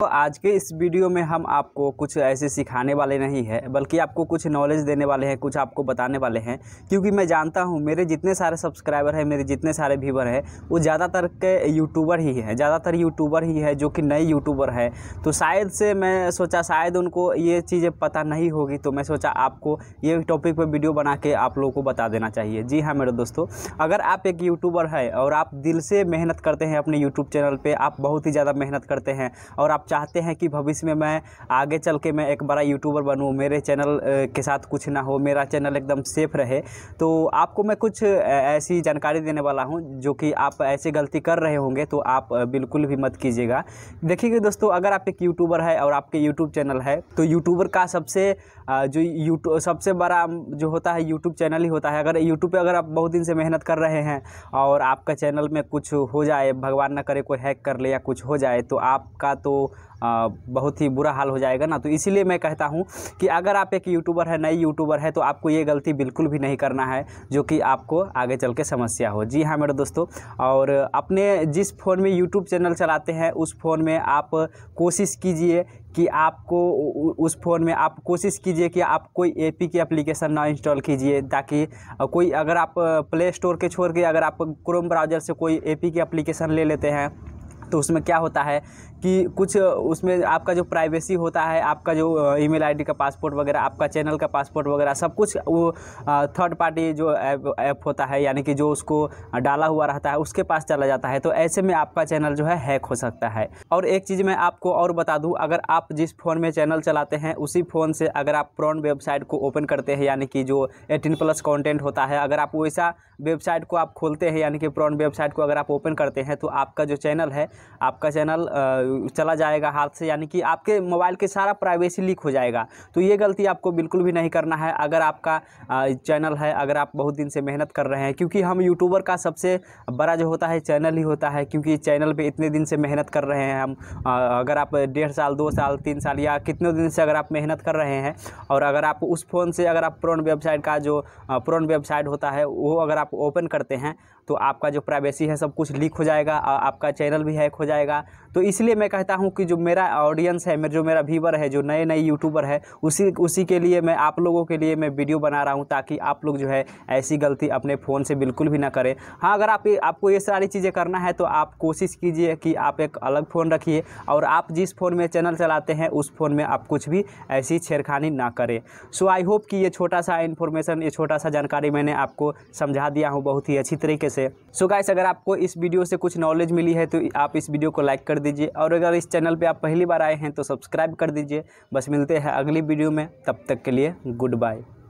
तो आज के इस वीडियो में हम आपको कुछ ऐसे सिखाने वाले नहीं हैं बल्कि आपको कुछ नॉलेज देने वाले हैं कुछ आपको बताने वाले हैं क्योंकि मैं जानता हूं मेरे जितने सारे सब्सक्राइबर हैं मेरे जितने सारे व्यूवर हैं वो ज़्यादातर के यूट्यूबर ही हैं ज़्यादातर यूट्यूबर ही है जो कि नए यूट्यूबर है तो शायद से मैं सोचा शायद उनको ये चीज़ें पता नहीं होगी तो मैं सोचा आपको ये टॉपिक पर वीडियो बना के आप लोगों को बता देना चाहिए जी हाँ मेरे दोस्तों अगर आप एक यूट्यूबर है और आप दिल से मेहनत करते हैं अपने यूट्यूब चैनल पर आप बहुत ही ज़्यादा मेहनत करते हैं और आप आप चाहते हैं कि भविष्य में मैं आगे चल के मैं एक बड़ा यूट्यूबर बनूँ मेरे चैनल के साथ कुछ ना हो मेरा चैनल एकदम सेफ रहे तो आपको मैं कुछ ऐसी जानकारी देने वाला हूँ जो कि आप ऐसी गलती कर रहे होंगे तो आप बिल्कुल भी मत कीजिएगा देखिए दोस्तों अगर आप एक यूट्यूबर है और आपके यूट्यूब चैनल है तो यूट्यूबर का सबसे जो यूट्यूब सबसे बड़ा जो होता है यूट्यूब चैनल ही होता है अगर यूट्यूब पे अगर आप बहुत दिन से मेहनत कर रहे हैं और आपका चैनल में कुछ हो जाए भगवान ना करे कोई हैक कर ले या कुछ हो जाए तो आपका तो आ, बहुत ही बुरा हाल हो जाएगा ना तो इसीलिए मैं कहता हूँ कि अगर आप एक यूट्यूबर है नई यूट्यूबर है तो आपको ये गलती बिल्कुल भी नहीं करना है जो कि आपको आगे चल के समस्या हो जी हाँ मेरे दोस्तों और अपने जिस फ़ोन में यूट्यूब चैनल चलाते हैं उस फ़ोन में आप कोशिश कीजिए कि आपको उस फ़ोन में आप कोशिश कीजिए कि आप कोई ए पी की एप्लीकेशन ना इंस्टॉल कीजिए ताकि कोई अगर आप प्ले स्टोर के छोड़ के अगर आप क्रोम ब्राउज़र से कोई ए पी की एप्लीकेशन ले लेते हैं तो उसमें क्या होता है कि कुछ उसमें आपका जो प्राइवेसी होता है आपका जो ईमेल आईडी का पासपोर्ट वगैरह आपका चैनल का पासपोर्ट वगैरह सब कुछ वो थर्ड पार्टी जो ऐप ऐप होता है यानी कि जो उसको डाला हुआ रहता है उसके पास चला जाता है तो ऐसे में आपका चैनल जो है हैक हो सकता है और एक चीज़ मैं आपको और बता दूँ अगर आप जिस फ़ोन में चैनल चलाते हैं उसी फ़ोन से अगर आप प्रॉन वेबसाइट को ओपन करते हैं यानी कि जो एटीन प्लस कॉन्टेंट होता है अगर आप वैसा वेबसाइट को आप खोलते हैं यानी कि प्रॉन वेबसाइट को अगर आप ओपन करते हैं तो आपका जो चैनल है आपका चैनल चला जाएगा हाथ से यानी कि आपके मोबाइल के सारा प्राइवेसी लीक हो जाएगा तो ये गलती आपको बिल्कुल भी नहीं करना है अगर आपका चैनल है अगर आप बहुत दिन से मेहनत कर रहे हैं क्योंकि हम यूट्यूबर का सबसे बड़ा जो होता है चैनल ही होता है क्योंकि चैनल पर इतने दिन से मेहनत कर रहे हैं हम अगर आप डेढ़ साल दो साल तीन साल या कितने दिन से अगर आप मेहनत कर रहे हैं और अगर आप उस फ़ोन से अगर आप प्रोन वेबसाइट का जो प्रोन वेबसाइट होता है वो अगर आप ओपन करते हैं तो आपका जो प्राइवेसी है सब कुछ लीक हो जाएगा आपका चैनल भी है हैक हो जाएगा तो इसलिए मैं कहता हूँ कि जो मेरा ऑडियंस है मेरे जो मेरा व्यूवर है जो नए नए यूट्यूबर है उसी उसी के लिए मैं आप लोगों के लिए मैं वीडियो बना रहा हूँ ताकि आप लोग जो है ऐसी गलती अपने फ़ोन से बिल्कुल भी ना करें हाँ अगर आप आपको ये सारी चीज़ें करना है तो आप कोशिश कीजिए कि आप एक अलग फ़ोन रखिए और आप जिस फ़ोन में चैनल चलाते हैं उस फ़ोन में आप कुछ भी ऐसी छेड़खानी ना करें सो आई होप कि ये छोटा सा इन्फॉर्मेशन ये छोटा सा जानकारी मैंने आपको समझा दिया हूँ बहुत ही अच्छी तरीके से सो so गाइस अगर आपको इस वीडियो से कुछ नॉलेज मिली है तो आप आप इस वीडियो को लाइक कर दीजिए और अगर इस चैनल पर आप पहली बार आए हैं तो सब्सक्राइब कर दीजिए बस मिलते हैं अगली वीडियो में तब तक के लिए गुड बाय